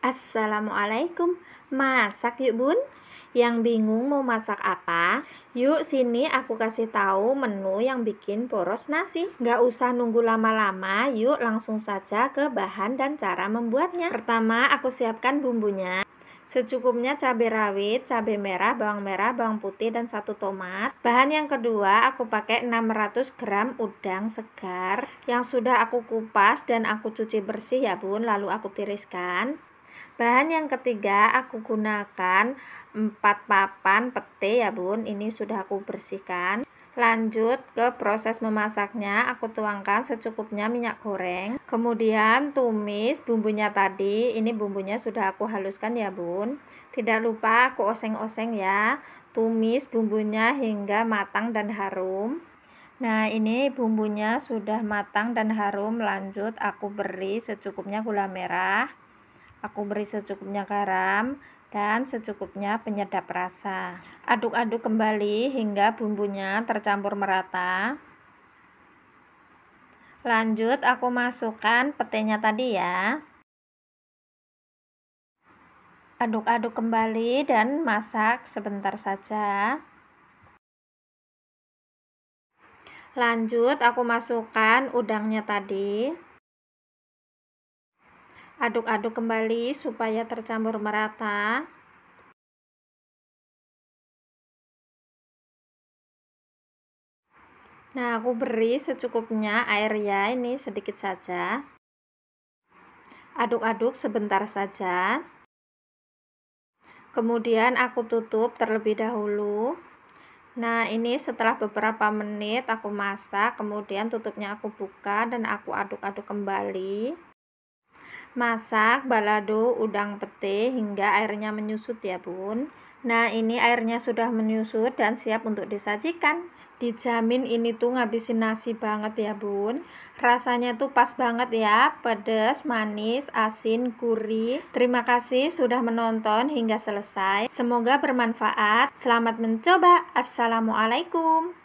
Assalamualaikum, masak yuk bun Yang bingung mau masak apa? Yuk sini aku kasih tahu menu yang bikin poros nasi Gak usah nunggu lama-lama, yuk langsung saja ke bahan dan cara membuatnya Pertama aku siapkan bumbunya secukupnya cabai rawit, cabai merah, bawang merah, bawang putih, dan satu tomat. Bahan yang kedua, aku pakai 600 gram udang segar yang sudah aku kupas dan aku cuci bersih ya bun, lalu aku tiriskan. Bahan yang ketiga aku gunakan 4 papan pete ya bun Ini sudah aku bersihkan Lanjut ke proses memasaknya Aku tuangkan secukupnya minyak goreng Kemudian tumis bumbunya tadi Ini bumbunya sudah aku haluskan ya bun Tidak lupa aku oseng-oseng ya Tumis bumbunya hingga matang dan harum Nah ini bumbunya sudah matang dan harum Lanjut aku beri secukupnya gula merah Aku beri secukupnya garam dan secukupnya penyedap rasa. Aduk-aduk kembali hingga bumbunya tercampur merata. Lanjut aku masukkan petenya tadi ya. Aduk-aduk kembali dan masak sebentar saja. Lanjut aku masukkan udangnya tadi aduk-aduk kembali supaya tercampur merata nah aku beri secukupnya air ya ini sedikit saja aduk-aduk sebentar saja kemudian aku tutup terlebih dahulu nah ini setelah beberapa menit aku masak kemudian tutupnya aku buka dan aku aduk-aduk kembali masak balado udang pete hingga airnya menyusut ya bun nah ini airnya sudah menyusut dan siap untuk disajikan dijamin ini tuh ngabisin nasi banget ya bun rasanya tuh pas banget ya pedes, manis, asin, gurih terima kasih sudah menonton hingga selesai semoga bermanfaat selamat mencoba assalamualaikum